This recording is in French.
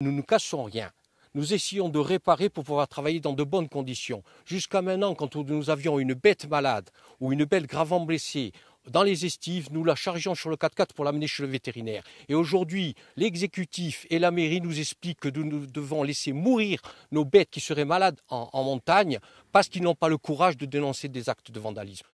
Nous ne cassons rien. Nous essayons de réparer pour pouvoir travailler dans de bonnes conditions. Jusqu'à maintenant, quand nous avions une bête malade ou une bête gravement blessée, dans les estives, nous la chargeons sur le 4x4 pour l'amener chez le vétérinaire. Et aujourd'hui, l'exécutif et la mairie nous expliquent que nous devons laisser mourir nos bêtes qui seraient malades en montagne parce qu'ils n'ont pas le courage de dénoncer des actes de vandalisme.